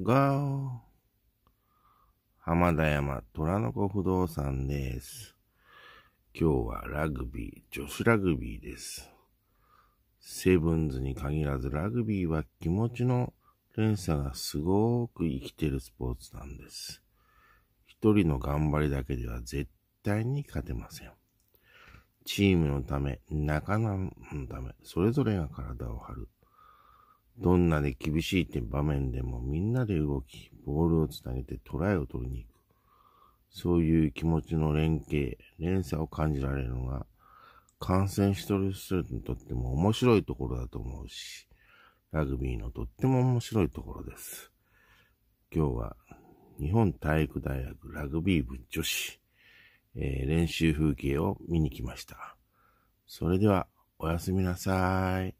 が、浜田山虎の子不動産です。今日はラグビー、女子ラグビーです。セブンズに限らずラグビーは気持ちの連鎖がすごく生きてるスポーツなんです。一人の頑張りだけでは絶対に勝てません。チームのため、仲間のため、それぞれが体を張る。どんなに厳しいって場面でもみんなで動き、ボールをつなげてトライを取りに行く。そういう気持ちの連携、連鎖を感じられるのが、観戦してる人にとっても面白いところだと思うし、ラグビーのとっても面白いところです。今日は日本体育大学ラグビー部女子、えー、練習風景を見に来ました。それではおやすみなさい。